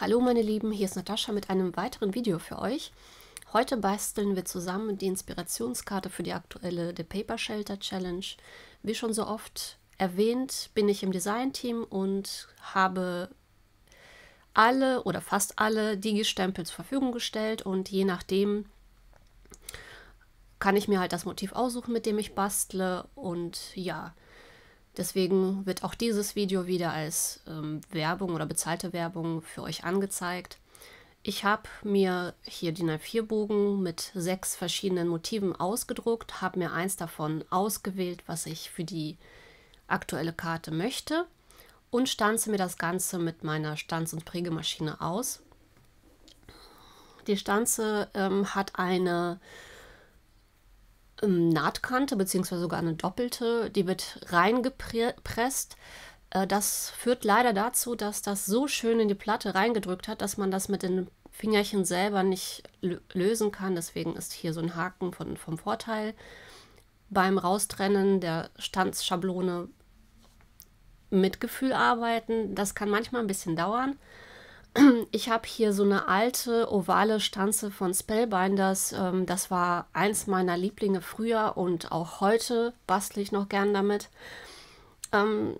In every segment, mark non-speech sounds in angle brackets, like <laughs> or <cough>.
Hallo meine Lieben, hier ist Natascha mit einem weiteren Video für euch. Heute basteln wir zusammen die Inspirationskarte für die aktuelle The Paper Shelter Challenge. Wie schon so oft erwähnt, bin ich im Design-Team und habe alle oder fast alle Digi-Stempel zur Verfügung gestellt und je nachdem kann ich mir halt das Motiv aussuchen, mit dem ich bastle und ja, Deswegen wird auch dieses Video wieder als ähm, Werbung oder bezahlte Werbung für euch angezeigt. Ich habe mir hier die A4-Bogen mit sechs verschiedenen Motiven ausgedruckt, habe mir eins davon ausgewählt, was ich für die aktuelle Karte möchte und stanze mir das Ganze mit meiner Stanz- und Prägemaschine aus. Die Stanze ähm, hat eine ähm, Nahtkante beziehungsweise sogar eine doppelte, die wird reingepresst. Äh, das führt leider dazu, dass das so schön in die Platte reingedrückt hat, dass man das mit den Fingerchen selber nicht lösen kann. Deswegen ist hier so ein Haken von, vom Vorteil. Beim Raustrennen der Stanzschablone mit Gefühl arbeiten, das kann manchmal ein bisschen dauern ich habe hier so eine alte ovale Stanze von Spellbinders. Ähm, das war eins meiner Lieblinge früher und auch heute bastle ich noch gern damit. Ähm,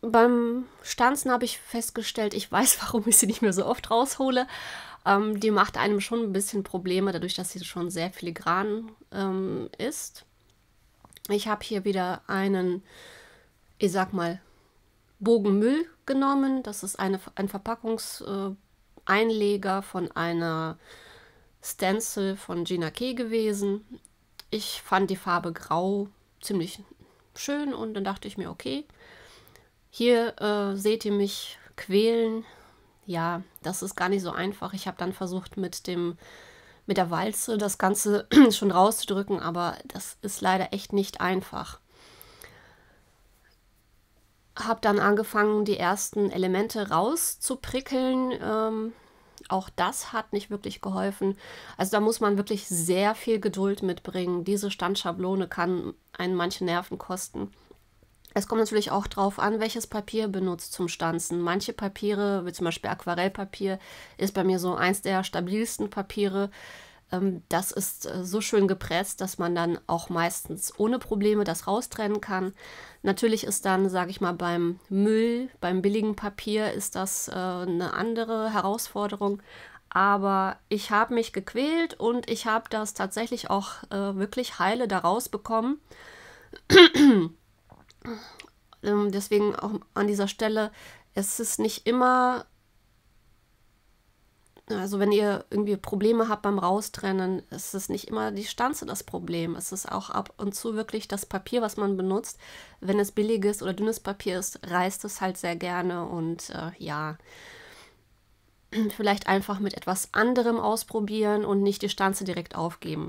beim Stanzen habe ich festgestellt, ich weiß, <laughs> warum ich sie nicht mehr so oft raushole. Ähm, die macht einem schon ein bisschen Probleme, dadurch, dass sie schon sehr filigran ähm, ist. Ich habe hier wieder einen, ich sag mal, Bogenmüll genommen. Das ist eine, ein Verpackungseinleger äh, von einer Stencil von Gina Key gewesen. Ich fand die Farbe Grau ziemlich schön und dann dachte ich mir, okay, hier äh, seht ihr mich quälen. Ja, das ist gar nicht so einfach. Ich habe dann versucht mit dem mit der Walze das Ganze <clears throat> schon rauszudrücken, aber das ist leider echt nicht einfach habe dann angefangen, die ersten Elemente rauszuprickeln. Ähm, auch das hat nicht wirklich geholfen. Also da muss man wirklich sehr viel Geduld mitbringen. Diese Standschablone kann einen manche Nerven kosten. Es kommt natürlich auch darauf an, welches Papier benutzt zum Stanzen. Manche Papiere, wie zum Beispiel Aquarellpapier, ist bei mir so eins der stabilsten Papiere. Ähm, das ist äh, so schön gepresst, dass man dann auch meistens ohne Probleme das raustrennen kann. Natürlich ist dann, sage ich mal, beim Müll, beim billigen Papier ist das äh, eine andere Herausforderung. Aber ich habe mich gequält und ich habe das tatsächlich auch äh, wirklich heile daraus bekommen. Ähm, deswegen auch an dieser Stelle, es ist nicht immer Ne, also wenn ihr irgendwie Probleme habt beim Raustrennen, ist es nicht immer die Stanze das Problem. Es ist auch ab und zu wirklich das Papier, was man benutzt. Wenn es billiges oder dünnes Papier ist, reißt es halt sehr gerne und äh, ja, <clears throat> vielleicht einfach mit etwas anderem ausprobieren und nicht die Stanze direkt aufgeben.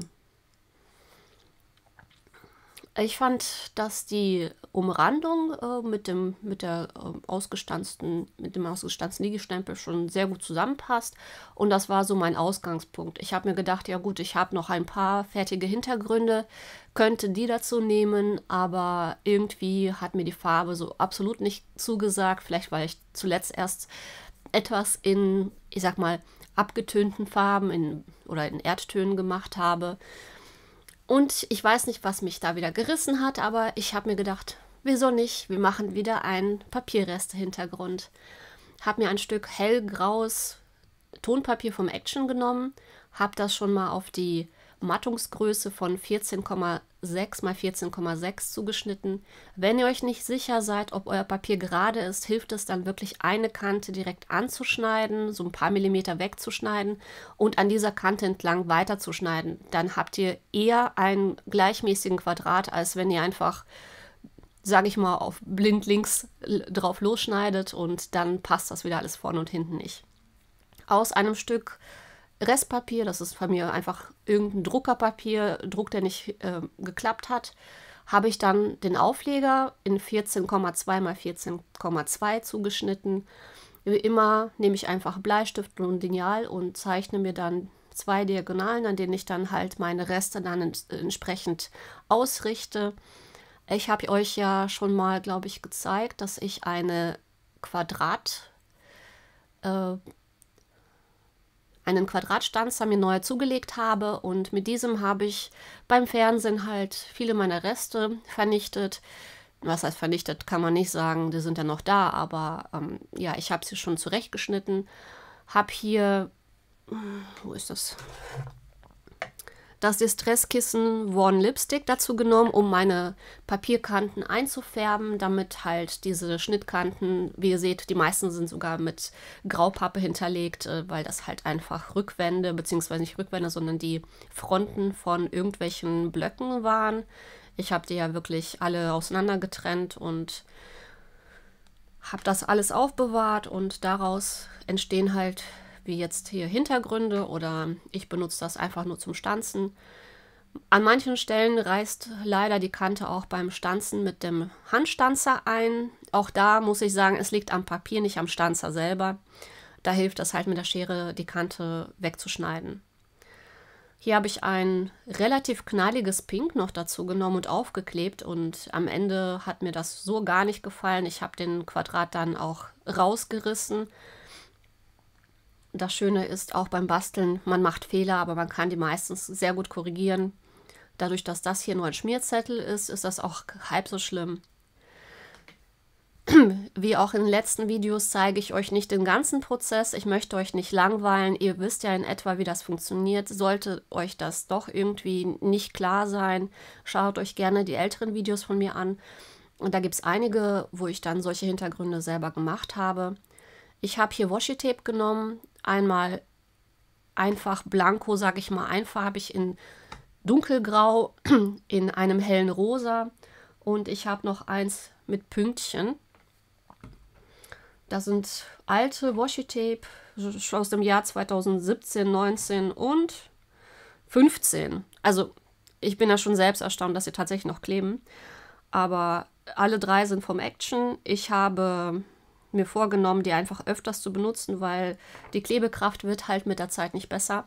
Ich fand, dass die Umrandung äh, mit dem mit der äh, ausgestanzten mit dem ausgestanzten Liegestempel schon sehr gut zusammenpasst und das war so mein Ausgangspunkt. Ich habe mir gedacht, ja gut, ich habe noch ein paar fertige Hintergründe, könnte die dazu nehmen, aber irgendwie hat mir die Farbe so absolut nicht zugesagt, vielleicht weil ich zuletzt erst etwas in, ich sag mal, abgetönten Farben in, oder in Erdtönen gemacht habe und ich weiß nicht, was mich da wieder gerissen hat, aber ich habe mir gedacht, wieso nicht? Wir machen wieder einen Papierreste-Hintergrund. Habe mir ein Stück hellgraues Tonpapier vom Action genommen, habe das schon mal auf die Mattungsgröße von 14,7 6 x 14,6 zugeschnitten. Wenn ihr euch nicht sicher seid, ob euer Papier gerade ist, hilft es dann wirklich eine Kante direkt anzuschneiden, so ein paar Millimeter wegzuschneiden und an dieser Kante entlang weiterzuschneiden. Dann habt ihr eher einen gleichmäßigen Quadrat, als wenn ihr einfach sage ich mal, auf blind links drauf losschneidet und dann passt das wieder alles vorne und hinten nicht. Aus einem Stück Restpapier, das ist bei mir einfach irgendein Druckerpapier, Druck, der nicht äh, geklappt hat, habe ich dann den Aufleger in 14,2 x 14,2 zugeschnitten. Wie immer nehme ich einfach Bleistift und Lineal und zeichne mir dann zwei Diagonalen, an denen ich dann halt meine Reste dann entsprechend ausrichte. Ich habe euch ja schon mal, glaube ich, gezeigt, dass ich eine Quadrat äh, einen Quadratstanzer mir neu zugelegt habe und mit diesem habe ich beim Fernsehen halt viele meiner Reste vernichtet. Was heißt vernichtet, kann man nicht sagen, die sind ja noch da, aber ähm, ja, ich habe sie schon zurechtgeschnitten, habe hier, hm, wo ist das? das Distresskissen One Lipstick dazu genommen, um meine Papierkanten einzufärben, damit halt diese Schnittkanten, wie ihr seht, die meisten sind sogar mit Graupappe hinterlegt, äh, weil das halt einfach Rückwände, beziehungsweise nicht Rückwände, sondern die Fronten von irgendwelchen Blöcken waren. Ich habe die ja wirklich alle auseinander getrennt und habe das alles aufbewahrt und daraus entstehen halt wie jetzt hier Hintergründe oder ich benutze das einfach nur zum Stanzen. An manchen Stellen reißt leider die Kante auch beim Stanzen mit dem Handstanzer ein. Auch da muss ich sagen, es liegt am Papier, nicht am Stanzer selber. Da hilft es halt mit der Schere, die Kante wegzuschneiden. Hier habe ich ein relativ knalliges Pink noch dazu genommen und aufgeklebt und am Ende hat mir das so gar nicht gefallen. Ich habe den Quadrat dann auch rausgerissen das Schöne ist auch beim Basteln, man macht Fehler, aber man kann die meistens sehr gut korrigieren. Dadurch, dass das hier nur ein Schmierzettel ist, ist das auch halb so schlimm. <clears throat> Wie auch in den letzten Videos zeige ich euch nicht den ganzen Prozess. Ich möchte euch nicht langweilen. Ihr wisst ja in etwa, wie das funktioniert. Sollte euch das doch irgendwie nicht klar sein, schaut euch gerne die älteren Videos von mir an. Und da gibt es einige, wo ich dann solche Hintergründe selber gemacht habe. Ich habe hier Washi-Tape genommen. Einmal einfach blanco, sage ich mal, einfarbig in dunkelgrau, <clears throat> in einem hellen Rosa. Und ich habe noch eins mit Pünktchen. Das sind alte Washi-Tape schon aus dem Jahr 2017, 19 und 15. Also ich bin ja schon selbst erstaunt, dass sie tatsächlich noch kleben. Aber alle drei sind vom Action. Ich habe mir vorgenommen, die einfach öfters zu benutzen, weil die Klebekraft wird halt mit der Zeit nicht besser.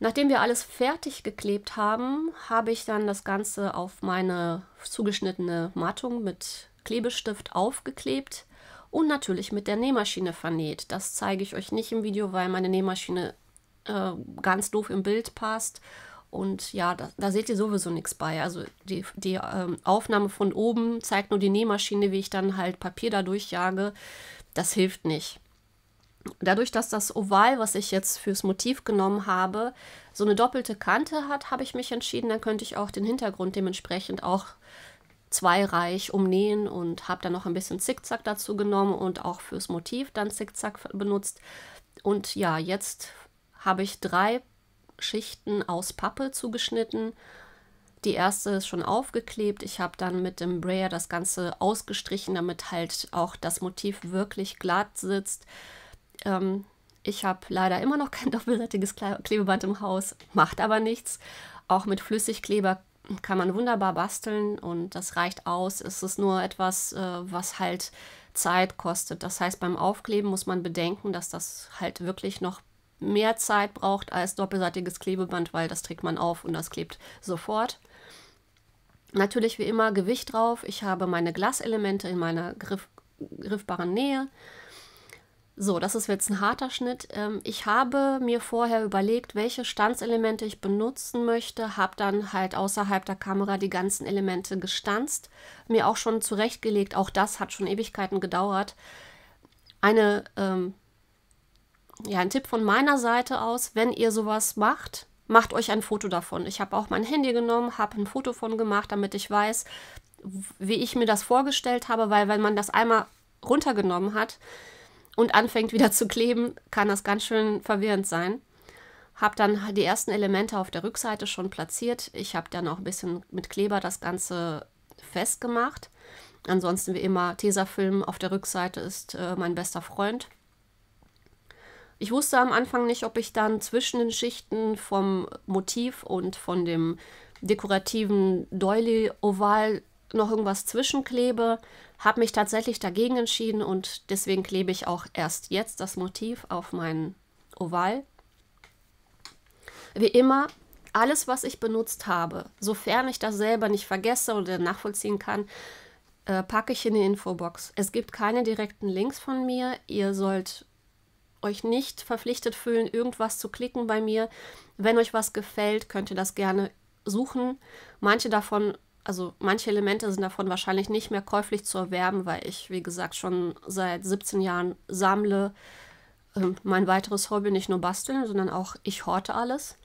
Nachdem wir alles fertig geklebt haben, habe ich dann das Ganze auf meine zugeschnittene Mattung mit Klebestift aufgeklebt und natürlich mit der Nähmaschine vernäht. Das zeige ich euch nicht im Video, weil meine Nähmaschine äh, ganz doof im Bild passt und ja, da, da seht ihr sowieso nichts bei. Also die, die ähm, Aufnahme von oben zeigt nur die Nähmaschine, wie ich dann halt Papier da durchjage. Das hilft nicht. Dadurch, dass das Oval, was ich jetzt fürs Motiv genommen habe, so eine doppelte Kante hat, habe ich mich entschieden, dann könnte ich auch den Hintergrund dementsprechend auch zweireich umnähen und habe dann noch ein bisschen Zickzack dazu genommen und auch fürs Motiv dann Zickzack benutzt. Und ja, jetzt habe ich drei Schichten aus Pappe zugeschnitten. Die erste ist schon aufgeklebt. Ich habe dann mit dem Brayer das Ganze ausgestrichen, damit halt auch das Motiv wirklich glatt sitzt. Ähm, ich habe leider immer noch kein <laughs> doppelseitiges Klebeband im Haus, macht aber nichts. Auch mit Flüssigkleber kann man wunderbar basteln und das reicht aus. Es ist nur etwas, äh, was halt Zeit kostet. Das heißt, beim Aufkleben muss man bedenken, dass das halt wirklich noch mehr Zeit braucht als doppelseitiges Klebeband, weil das trägt man auf und das klebt sofort. Natürlich wie immer Gewicht drauf. Ich habe meine Glaselemente in meiner griff, griffbaren Nähe. So, das ist jetzt ein harter Schnitt. Ähm, ich habe mir vorher überlegt, welche Stanzelemente ich benutzen möchte, habe dann halt außerhalb der Kamera die ganzen Elemente gestanzt, mir auch schon zurechtgelegt. Auch das hat schon Ewigkeiten gedauert. Eine ähm, ja, ein Tipp von meiner Seite aus, wenn ihr sowas macht, macht euch ein Foto davon. Ich habe auch mein Handy genommen, habe ein Foto von gemacht, damit ich weiß, wie ich mir das vorgestellt habe, weil wenn man das einmal runtergenommen hat und anfängt wieder zu kleben, kann das ganz schön verwirrend sein. Habe dann die ersten Elemente auf der Rückseite schon platziert. Ich habe dann auch ein bisschen mit Kleber das Ganze festgemacht. Ansonsten wie immer, Tesafilm auf der Rückseite ist äh, mein bester Freund. Ich wusste am Anfang nicht, ob ich dann zwischen den Schichten vom Motiv und von dem dekorativen Doily-Oval noch irgendwas zwischenklebe. Habe mich tatsächlich dagegen entschieden und deswegen klebe ich auch erst jetzt das Motiv auf meinen Oval. Wie immer, alles, was ich benutzt habe, sofern ich das selber nicht vergesse oder nachvollziehen kann, äh, packe ich in die Infobox. Es gibt keine direkten Links von mir. Ihr sollt euch nicht verpflichtet fühlen, irgendwas zu klicken bei mir. Wenn euch was gefällt, könnt ihr das gerne suchen. Manche davon, also manche Elemente sind davon wahrscheinlich nicht mehr käuflich zu erwerben, weil ich, wie gesagt, schon seit 17 Jahren sammle. Ähm, mein weiteres Hobby nicht nur basteln, sondern auch ich horte alles.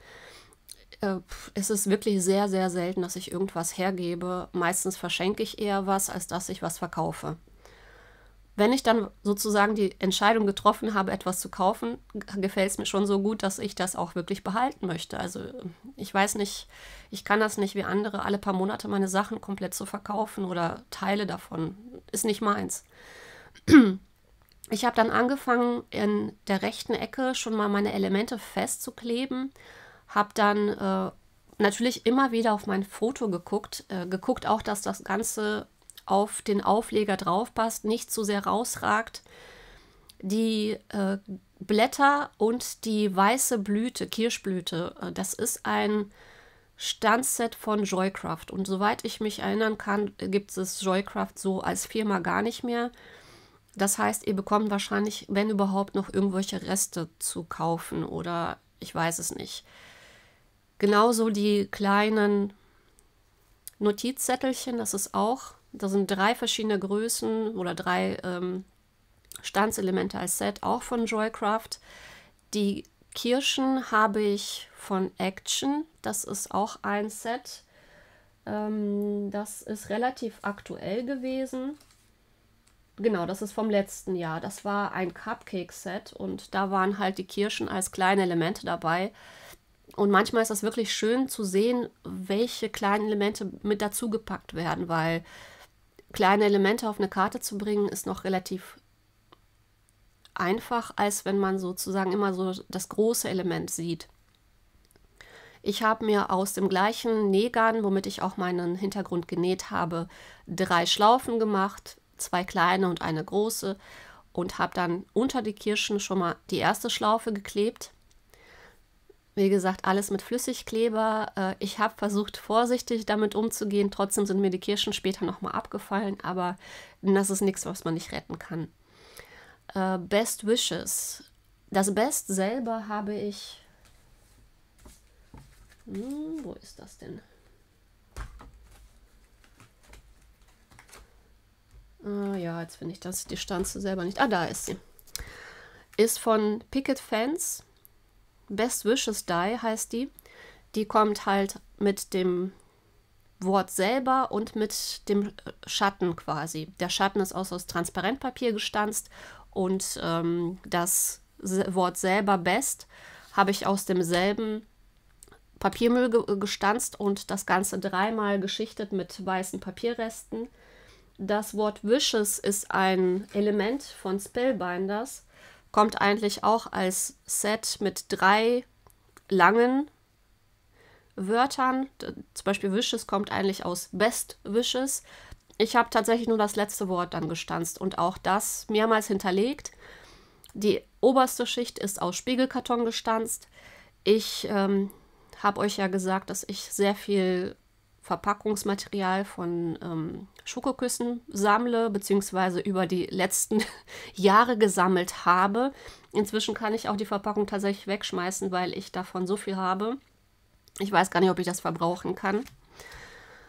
Äh, es ist wirklich sehr, sehr selten, dass ich irgendwas hergebe. Meistens verschenke ich eher was, als dass ich was verkaufe wenn ich dann sozusagen die Entscheidung getroffen habe, etwas zu kaufen, gefällt es mir schon so gut, dass ich das auch wirklich behalten möchte. Also ich weiß nicht, ich kann das nicht wie andere alle paar Monate meine Sachen komplett zu verkaufen oder Teile davon. Ist nicht meins. Ich habe dann angefangen, in der rechten Ecke schon mal meine Elemente festzukleben, habe dann äh, natürlich immer wieder auf mein Foto geguckt, äh, geguckt auch, dass das Ganze auf den Aufleger drauf passt, nicht zu so sehr rausragt. Die äh, Blätter und die weiße Blüte, Kirschblüte, äh, das ist ein Standset von Joycraft. Und soweit ich mich erinnern kann, gibt es Joycraft so als Firma gar nicht mehr. Das heißt, ihr bekommt wahrscheinlich, wenn überhaupt, noch irgendwelche Reste zu kaufen oder ich weiß es nicht. Genauso die kleinen Notizzettelchen, das ist auch da sind drei verschiedene Größen oder drei ähm, Stanzelemente als Set, auch von Joycraft. Die Kirschen habe ich von Action. Das ist auch ein Set. Ähm, das ist relativ aktuell gewesen. Genau, das ist vom letzten Jahr. Das war ein Cupcake-Set und da waren halt die Kirschen als kleine Elemente dabei. Und manchmal ist das wirklich schön zu sehen, welche kleinen Elemente mit dazu gepackt werden, weil kleine Elemente auf eine Karte zu bringen, ist noch relativ einfach, als wenn man sozusagen immer so das große Element sieht. Ich habe mir aus dem gleichen Nähgarn, womit ich auch meinen Hintergrund genäht habe, drei Schlaufen gemacht, zwei kleine und eine große und habe dann unter die Kirschen schon mal die erste Schlaufe geklebt wie gesagt, alles mit Flüssigkleber. Äh, ich habe versucht, vorsichtig damit umzugehen. Trotzdem sind mir die Kirschen später nochmal abgefallen, aber das ist nichts, was man nicht retten kann. Äh, Best Wishes. Das Best selber habe ich. Hm, wo ist das denn? Ah, ja, jetzt finde ich das, die Stanze selber nicht. Ah, da ist sie. Ist von Picket Fans Best Wishes Die heißt die. Die kommt halt mit dem Wort selber und mit dem Schatten quasi. Der Schatten ist aus, aus Transparentpapier gestanzt und ähm, das Wort selber Best habe ich aus demselben Papiermüll gestanzt und das Ganze dreimal geschichtet mit weißen Papierresten. Das Wort Wishes ist ein Element von Spellbinders kommt eigentlich auch als Set mit drei langen Wörtern. Zum Beispiel Wishes kommt eigentlich aus Best Wishes. Ich habe tatsächlich nur das letzte Wort dann gestanzt und auch das mehrmals hinterlegt. Die oberste Schicht ist aus Spiegelkarton gestanzt. Ich ähm, habe euch ja gesagt, dass ich sehr viel Verpackungsmaterial von ähm, Schokoküssen sammle, beziehungsweise über die letzten <laughs> Jahre gesammelt habe. Inzwischen kann ich auch die Verpackung tatsächlich wegschmeißen, weil ich davon so viel habe. Ich weiß gar nicht, ob ich das verbrauchen kann.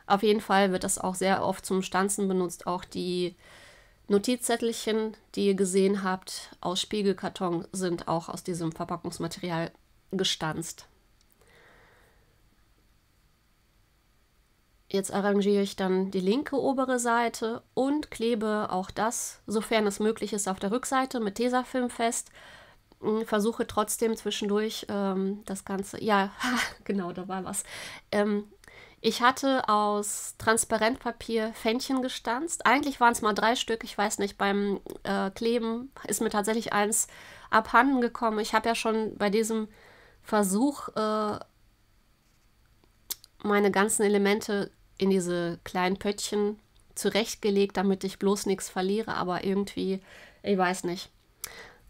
Auf jeden Fall wird das auch sehr oft zum Stanzen benutzt. Auch die Notizzettelchen, die ihr gesehen habt, aus Spiegelkarton sind auch aus diesem Verpackungsmaterial gestanzt. Jetzt arrangiere ich dann die linke obere Seite und klebe auch das, sofern es möglich ist, auf der Rückseite mit Tesafilm fest. Hm, versuche trotzdem zwischendurch ähm, das Ganze. Ja, <laughs> genau, da war was. Ähm, ich hatte aus Transparentpapier Fändchen gestanzt. Eigentlich waren es mal drei Stück. Ich weiß nicht, beim äh, Kleben ist mir tatsächlich eins abhanden gekommen. Ich habe ja schon bei diesem Versuch äh, meine ganzen Elemente in diese kleinen Pöttchen zurechtgelegt, damit ich bloß nichts verliere, aber irgendwie, ich weiß nicht.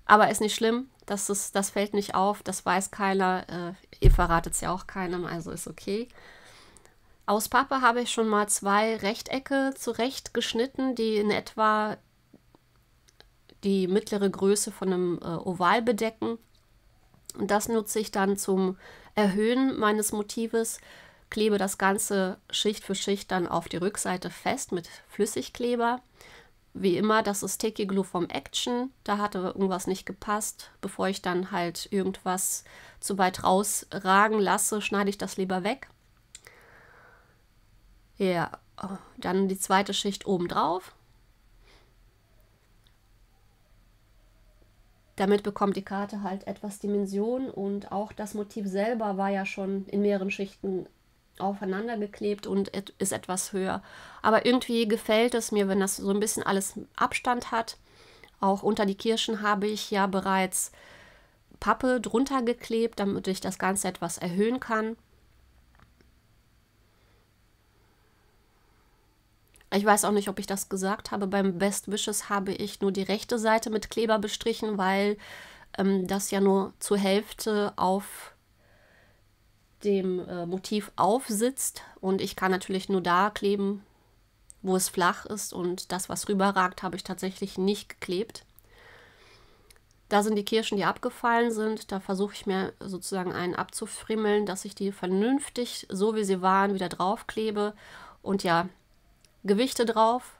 Aber ist nicht schlimm, das, ist, das fällt nicht auf, das weiß keiner, äh, ihr verratet es ja auch keinem, also ist okay. Aus Pappe habe ich schon mal zwei Rechtecke zurechtgeschnitten, die in etwa die mittlere Größe von einem äh, Oval bedecken. Und das nutze ich dann zum Erhöhen meines Motives klebe das Ganze Schicht für Schicht dann auf die Rückseite fest mit Flüssigkleber. Wie immer, das ist Tiki Glue vom Action. Da hatte irgendwas nicht gepasst. Bevor ich dann halt irgendwas zu weit rausragen lasse, schneide ich das lieber weg. Ja, dann die zweite Schicht oben drauf. Damit bekommt die Karte halt etwas Dimension und auch das Motiv selber war ja schon in mehreren Schichten aufeinander geklebt und ist etwas höher. Aber irgendwie gefällt es mir, wenn das so ein bisschen alles Abstand hat. Auch unter die Kirschen habe ich ja bereits Pappe drunter geklebt, damit ich das Ganze etwas erhöhen kann. Ich weiß auch nicht, ob ich das gesagt habe. Beim Best Wishes habe ich nur die rechte Seite mit Kleber bestrichen, weil ähm, das ja nur zur Hälfte auf dem äh, Motiv aufsitzt. Und ich kann natürlich nur da kleben, wo es flach ist. Und das, was rüberragt, habe ich tatsächlich nicht geklebt. Da sind die Kirschen, die abgefallen sind. Da versuche ich mir sozusagen einen abzufrimmeln, dass ich die vernünftig, so wie sie waren, wieder draufklebe. Und ja, Gewichte drauf.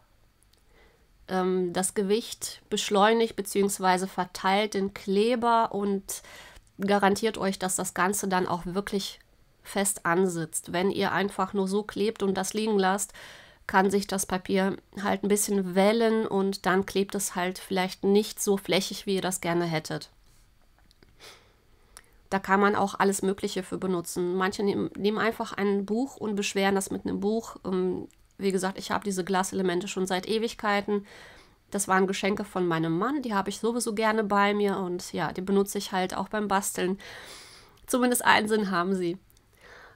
Ähm, das Gewicht beschleunigt bzw. verteilt den Kleber und garantiert euch, dass das Ganze dann auch wirklich fest ansitzt. Wenn ihr einfach nur so klebt und das liegen lasst, kann sich das Papier halt ein bisschen wellen und dann klebt es halt vielleicht nicht so flächig, wie ihr das gerne hättet. Da kann man auch alles Mögliche für benutzen. Manche nehmen, einfach ein Buch und beschweren das mit einem Buch. Ähm, wie gesagt, ich habe diese Glaselemente schon seit Ewigkeiten. Das waren Geschenke von meinem Mann, die habe ich sowieso gerne bei mir und ja, die benutze ich halt auch beim Basteln. Zumindest einen Sinn haben sie.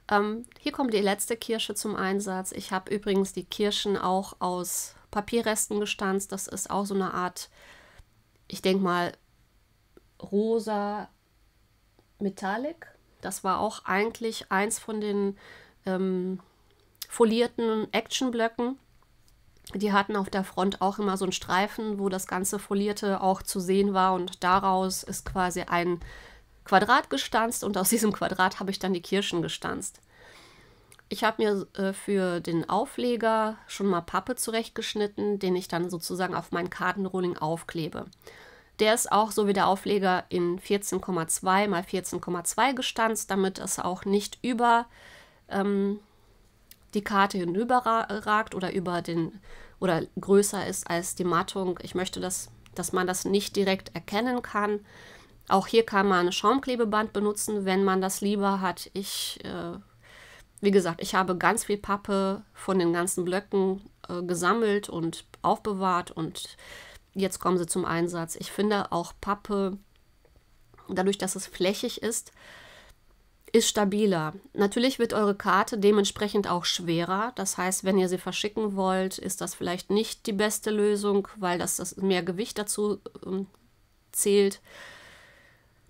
Ähm, hier kommt die letzte Kirsche zum Einsatz. Ich habe übrigens die Kirschen auch aus Papierresten gestanzt. Das ist auch so eine Art, ich denke mal, rosa Metallic. Das war auch eigentlich eins von den ähm, folierten Actionblöcken. Die hatten auf der Front auch immer so einen Streifen, wo das ganze Folierte auch zu sehen war. Und daraus ist quasi ein Quadrat gestanzt und aus diesem Quadrat habe ich dann die Kirschen gestanzt. Ich habe mir äh, für den Aufleger schon mal Pappe zurechtgeschnitten, den ich dann sozusagen auf mein Kartenrolling aufklebe. Der ist auch so wie der Aufleger in 14,2 mal 14,2 gestanzt, damit es auch nicht über ähm, die Karte hinüberragt oder über den oder größer ist als die Mattung. Ich möchte, dass, dass man das nicht direkt erkennen kann. Auch hier kann man Schaumklebeband benutzen, wenn man das lieber hat. Ich, äh, wie gesagt, ich habe ganz viel Pappe von den ganzen Blöcken äh, gesammelt und aufbewahrt und jetzt kommen sie zum Einsatz. Ich finde auch Pappe, dadurch, dass es flächig ist, ist stabiler. Natürlich wird eure Karte dementsprechend auch schwerer. Das heißt, wenn ihr sie verschicken wollt, ist das vielleicht nicht die beste Lösung, weil das, das mehr Gewicht dazu äh, zählt.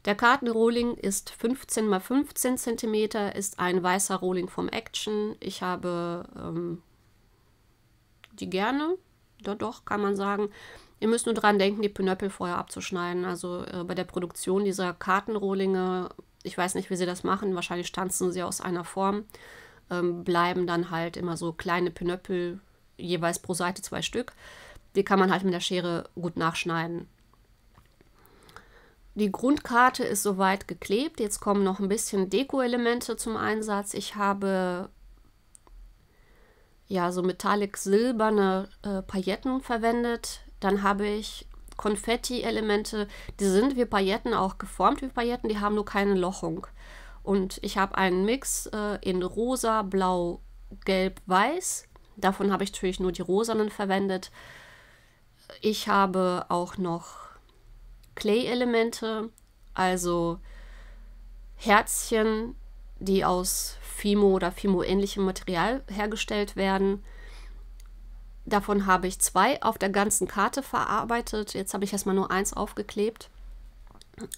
Der Kartenrohling ist 15 x 15 cm, ist ein weißer Rohling vom Action. Ich habe ähm, die gerne, doch, doch, kann man sagen. Ihr müsst nur dran denken, die Pinöppel vorher abzuschneiden. Also äh, bei der Produktion dieser Kartenrohlinge, ich weiß nicht, wie sie das machen, wahrscheinlich stanzen sie aus einer Form, ähm, bleiben dann halt immer so kleine Pinöppel, jeweils pro Seite zwei Stück. Die kann man halt mit der Schere gut nachschneiden. Die Grundkarte ist soweit geklebt. Jetzt kommen noch ein bisschen Deko-Elemente zum Einsatz. Ich habe ja so metallic-silberne äh, Pailletten verwendet. Dann habe ich Konfetti-Elemente, die sind wie Pailletten auch geformt wie Pailletten, die haben nur keine Lochung. Und ich habe einen Mix äh, in rosa, blau, gelb, weiß. Davon habe ich natürlich nur die rosanen verwendet. Ich habe auch noch Clay-Elemente, also Herzchen, die aus Fimo oder Fimo-ähnlichem Material hergestellt werden. Davon habe ich zwei auf der ganzen Karte verarbeitet. Jetzt habe ich erstmal nur eins aufgeklebt.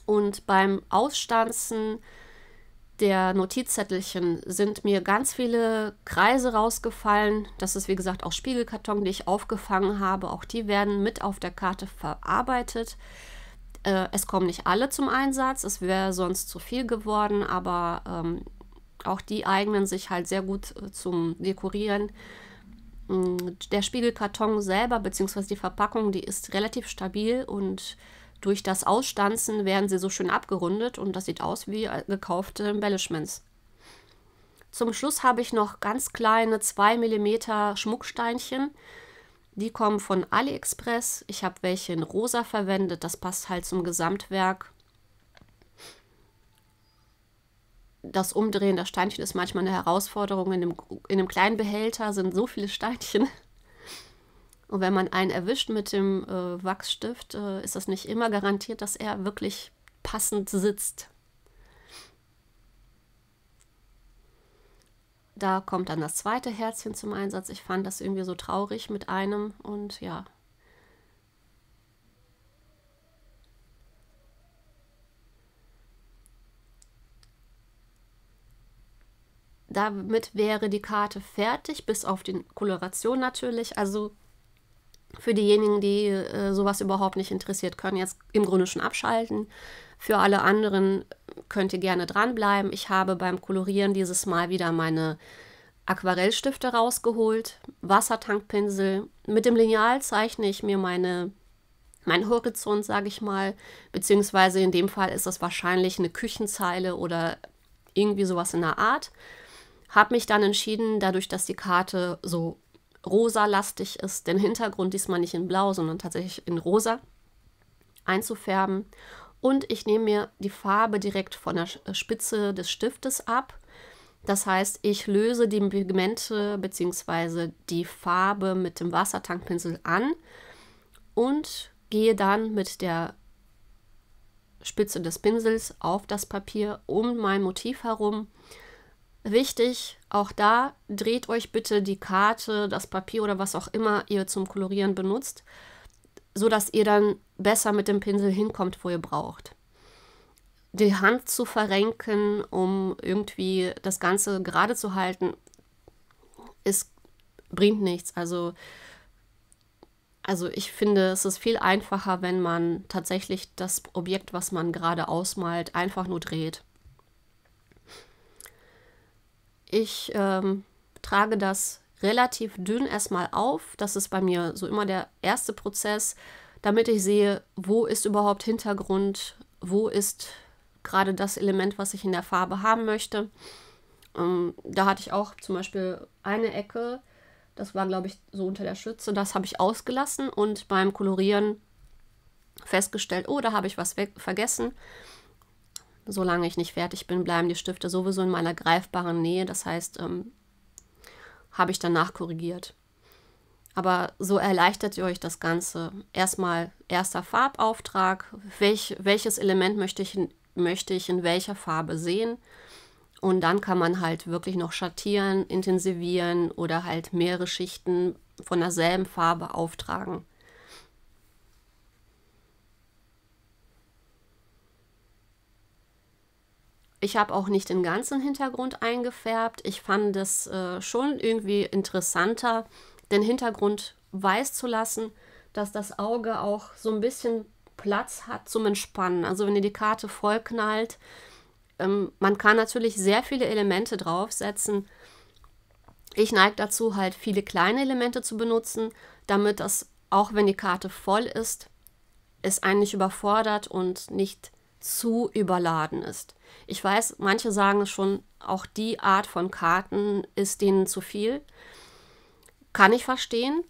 Und beim Ausstanzen der Notizzettelchen sind mir ganz viele Kreise rausgefallen. Das ist wie gesagt auch Spiegelkarton, die ich aufgefangen habe. Auch die werden mit auf der Karte verarbeitet. Äh, es kommen nicht alle zum Einsatz, es wäre sonst zu viel geworden, aber ähm, auch die eignen sich halt sehr gut äh, zum Dekorieren. Mm, der Spiegelkarton selber bzw. die Verpackung, die ist relativ stabil und durch das Ausstanzen werden sie so schön abgerundet und das sieht aus wie äh, gekaufte Embellishments. Zum Schluss habe ich noch ganz kleine 2 mm Schmucksteinchen. Die kommen von AliExpress. Ich habe welche in rosa verwendet. Das passt halt zum Gesamtwerk. Das Umdrehen der Steinchen ist manchmal eine Herausforderung. In einem, in einem kleinen Behälter sind so viele Steinchen. Und wenn man einen erwischt mit dem äh, Wachsstift, äh, ist das nicht immer garantiert, dass er wirklich passend sitzt. da kommt dann das zweite Herzchen zum Einsatz. Ich fand das irgendwie so traurig mit einem und ja. Damit wäre die Karte fertig, bis auf die Koloration natürlich. Also für diejenigen, die äh, sowas überhaupt nicht interessiert, können jetzt im Grunde schon abschalten. Für alle anderen könnt ihr gerne dranbleiben. Ich habe beim Kolorieren dieses Mal wieder meine Aquarellstifte rausgeholt, Wassertankpinsel. Mit dem Lineal zeichne ich mir meine, meinen Horizont, sage ich mal, beziehungsweise in dem Fall ist das wahrscheinlich eine Küchenzeile oder irgendwie sowas in der Art. Habe mich dann entschieden, dadurch, dass die Karte so rosa-lastig ist, den Hintergrund diesmal nicht in blau, sondern tatsächlich in rosa einzufärben. Und ich nehme mir die Farbe direkt von der äh, Spitze des Stiftes ab. Das heißt, ich löse die Pigmente bzw. die Farbe mit dem Wassertankpinsel an und gehe dann mit der Spitze des Pinsels auf das Papier um mein Motiv herum. Wichtig, auch da dreht euch bitte die Karte, das Papier oder was auch immer ihr zum Kolorieren benutzt, sodass ihr dann besser mit dem Pinsel hinkommt, wo ihr braucht. Die Hand zu verrenken, um irgendwie das Ganze gerade zu halten, ist, bringt nichts. Also, also ich finde, es ist viel einfacher, wenn man tatsächlich das Objekt, was man gerade ausmalt, einfach nur dreht. Ich ähm, trage das relativ dünn erstmal auf. Das ist bei mir so immer der erste Prozess, damit ich sehe, wo ist überhaupt Hintergrund, wo ist gerade das Element, was ich in der Farbe haben möchte. Ähm, da hatte ich auch zum Beispiel eine Ecke, das war glaube ich so unter der Schütze, das habe ich ausgelassen und beim Kolorieren festgestellt, oh, da habe ich was vergessen solange ich nicht fertig bin, bleiben die Stifte sowieso in meiner greifbaren Nähe. Das heißt, ähm, habe ich danach korrigiert. Aber so erleichtert ihr euch das Ganze. Erstmal erster Farbauftrag. Welch, welches Element möchte ich, möchte ich in welcher Farbe sehen? Und dann kann man halt wirklich noch schattieren, intensivieren oder halt mehrere Schichten von derselben Farbe auftragen. Ich habe auch nicht den ganzen Hintergrund eingefärbt. Ich fand es äh, schon irgendwie interessanter, den Hintergrund weiß zu lassen, dass das Auge auch so ein bisschen Platz hat zum Entspannen. Also wenn ihr die Karte vollknallt, ähm, man kann natürlich sehr viele Elemente draufsetzen. Ich neige dazu, halt viele kleine Elemente zu benutzen, damit das, auch wenn die Karte voll ist, es eigentlich überfordert und nicht zu überladen ist. Ich weiß, manche sagen schon, auch die Art von Karten ist denen zu viel. Kann ich verstehen.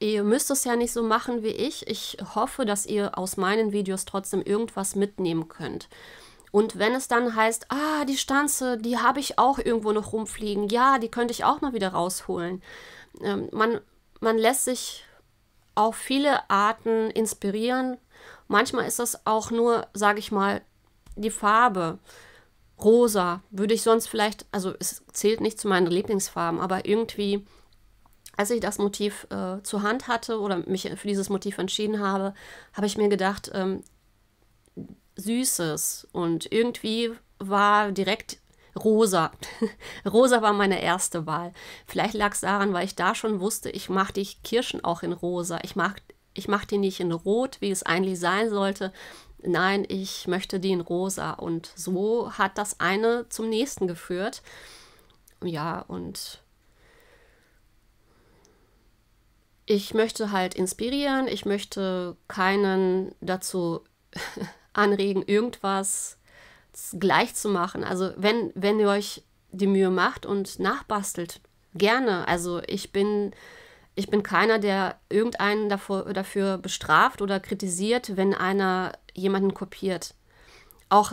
Ihr müsst es ja nicht so machen wie ich. Ich hoffe, dass ihr aus meinen Videos trotzdem irgendwas mitnehmen könnt. Und wenn es dann heißt, ah, die Stanze, die habe ich auch irgendwo noch rumfliegen. Ja, die könnte ich auch mal wieder rausholen. Ähm, man, man lässt sich auf viele Arten inspirieren. Manchmal ist das auch nur, sage ich mal, die Farbe. Rosa würde ich sonst vielleicht, also es zählt nicht zu meinen Lieblingsfarben, aber irgendwie, als ich das Motiv äh, zur Hand hatte oder mich für dieses Motiv entschieden habe, habe ich mir gedacht, ähm, Süßes und irgendwie war direkt Rosa. <laughs> Rosa war meine erste Wahl. Vielleicht lag es daran, weil ich da schon wusste, ich mache die Kirschen auch in Rosa. Ich mache ich mach die nicht in Rot, wie es eigentlich sein sollte, nein, ich möchte den rosa. Und so hat das eine zum nächsten geführt. Ja, und ich möchte halt inspirieren, ich möchte keinen dazu <laughs> anregen, irgendwas gleich zu machen. Also wenn, wenn ihr euch die Mühe macht und nachbastelt, gerne. Also ich bin, ich bin keiner, der irgendeinen davor, dafür bestraft oder kritisiert, wenn einer jemanden kopiert. Auch,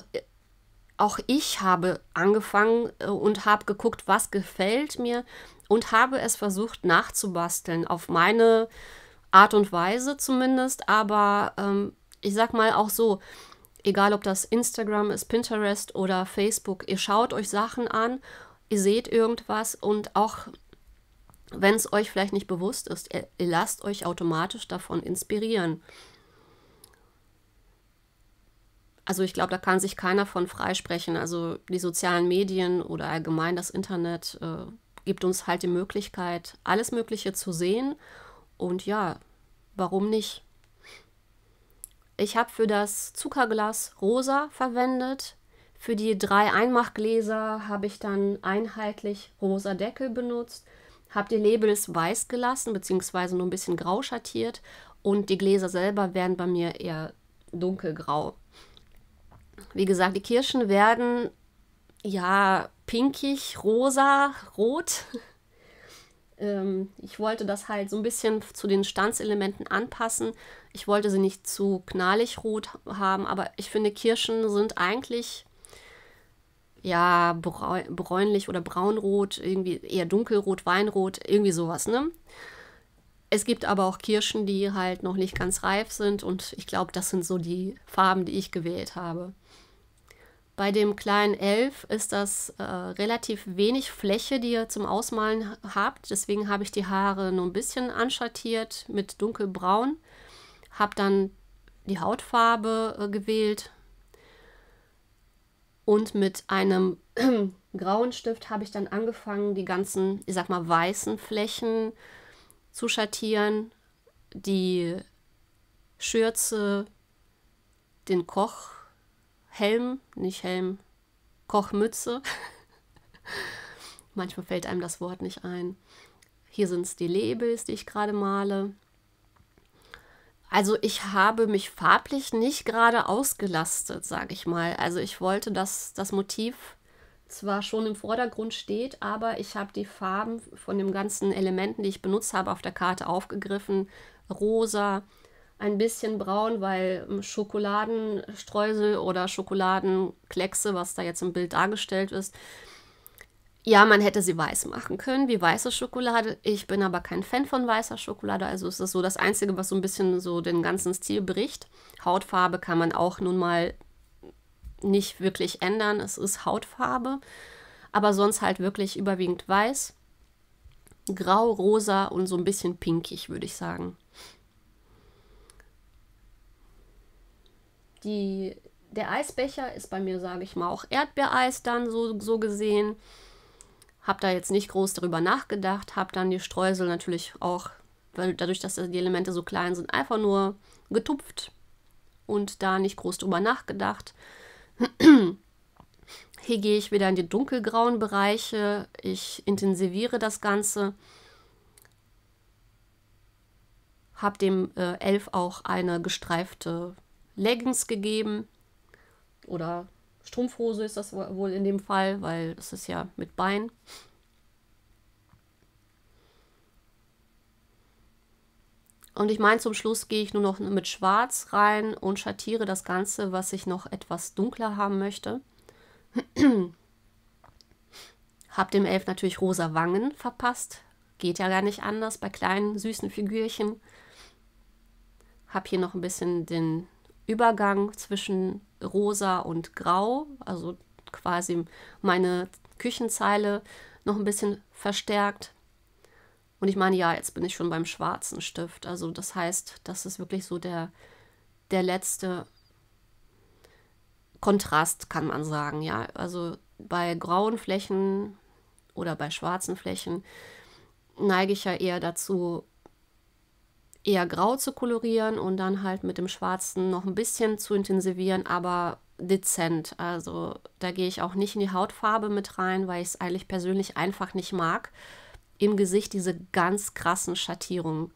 auch ich habe angefangen äh, und habe geguckt, was gefällt mir und habe es versucht nachzubasteln, auf meine Art und Weise zumindest. Aber ähm, ich sag mal auch so, egal ob das Instagram ist, Pinterest oder Facebook, ihr schaut euch Sachen an, ihr seht irgendwas und auch wenn es euch vielleicht nicht bewusst ist, ihr, lasst euch automatisch davon inspirieren. Also ich glaube, da kann sich keiner von freisprechen. Also die sozialen Medien oder allgemein das Internet äh, gibt uns halt die Möglichkeit, alles Mögliche zu sehen. Und ja, warum nicht? Ich habe für das Zuckerglas rosa verwendet. Für die drei Einmachgläser habe ich dann einheitlich rosa Deckel benutzt, habe die Labels weiß gelassen, beziehungsweise nur ein bisschen grau schattiert und die Gläser selber werden bei mir eher dunkelgrau. Wie gesagt, die Kirschen werden ja pinkig, rosa, rot. <laughs> ähm, ich wollte das halt so ein bisschen zu den Standselementen anpassen. Ich wollte sie nicht zu knallig rot haben, aber ich finde, Kirschen sind eigentlich ja bräunlich oder braunrot, irgendwie eher dunkelrot, weinrot, irgendwie sowas, ne? Es gibt aber auch Kirschen, die halt noch nicht ganz reif sind und ich glaube, das sind so die Farben, die ich gewählt habe. Bei dem kleinen Elf ist das äh, relativ wenig Fläche, die ihr zum Ausmalen habt. Deswegen habe ich die Haare nur ein bisschen anschattiert mit dunkelbraun. Habe dann die Hautfarbe äh, gewählt. Und mit einem äh, <clears throat> grauen Stift habe ich dann angefangen, die ganzen, ich sag mal, weißen Flächen zu schattieren. Die Schürze, den Koch Helm, nicht Helm, Kochmütze. <laughs> Manchmal fällt einem das Wort nicht ein. Hier sind es die Labels, die ich gerade male. Also ich habe mich farblich nicht gerade ausgelastet, sage ich mal. Also ich wollte, dass das Motiv zwar schon im Vordergrund steht, aber ich habe die Farben von den ganzen Elementen, die ich benutzt habe, auf der Karte aufgegriffen. Rosa, ein bisschen braun, weil ähm, Schokoladenstreusel oder Schokoladenkleckse, was da jetzt im Bild dargestellt ist, ja, man hätte sie weiß machen können, wie weiße Schokolade. Ich bin aber kein Fan von weißer Schokolade, also ist das so das Einzige, was so ein bisschen so den ganzen Stil bricht. Hautfarbe kann man auch nun mal nicht wirklich ändern, es ist Hautfarbe, aber sonst halt wirklich überwiegend weiß, grau, rosa und so ein bisschen pinkig, würde ich sagen. Die, der Eisbecher ist bei mir, sage ich mal, auch Erdbeereis dann so, so gesehen. Hab da jetzt nicht groß darüber nachgedacht, hab dann die Streusel natürlich auch, weil dadurch, dass die Elemente so klein sind, einfach nur getupft und da nicht groß drüber nachgedacht. <clears throat> Hier gehe ich wieder in die dunkelgrauen Bereiche. Ich intensiviere das Ganze. Habe dem äh, Elf auch eine gestreifte Leggings gegeben oder Strumpfhose ist das wohl in dem Fall, weil es ist ja mit Bein. Und ich meine, zum Schluss gehe ich nur noch mit Schwarz rein und schattiere das Ganze, was ich noch etwas dunkler haben möchte. <clears throat> Hab dem Elf natürlich rosa Wangen verpasst. Geht ja gar nicht anders bei kleinen, süßen Figürchen. Hab hier noch ein bisschen den Übergang zwischen rosa und grau, also quasi meine Küchenzeile noch ein bisschen verstärkt. Und ich meine, ja, jetzt bin ich schon beim schwarzen Stift. Also das heißt, das ist wirklich so der, der letzte Kontrast, kann man sagen. Ja, also bei grauen Flächen oder bei schwarzen Flächen neige ich ja eher dazu, eher grau zu kolorieren und dann halt mit dem Schwarzen noch ein bisschen zu intensivieren, aber dezent. Also da gehe ich auch nicht in die Hautfarbe mit rein, weil ich es eigentlich persönlich einfach nicht mag. Im Gesicht diese ganz krassen Schattierungen.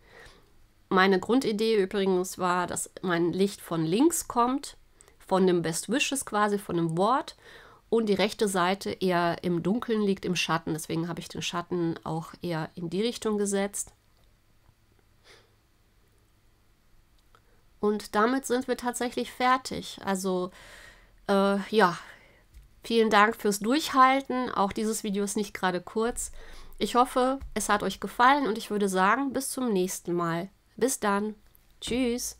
Meine Grundidee übrigens war, dass mein Licht von links kommt, von dem Best Wishes quasi, von dem Wort und die rechte Seite eher im Dunkeln liegt, im Schatten. Deswegen habe ich den Schatten auch eher in die Richtung gesetzt. Und damit sind wir tatsächlich fertig. Also äh, ja, vielen Dank fürs Durchhalten. Auch dieses Video ist nicht gerade kurz. Ich hoffe, es hat euch gefallen und ich würde sagen, bis zum nächsten Mal. Bis dann. Tschüss.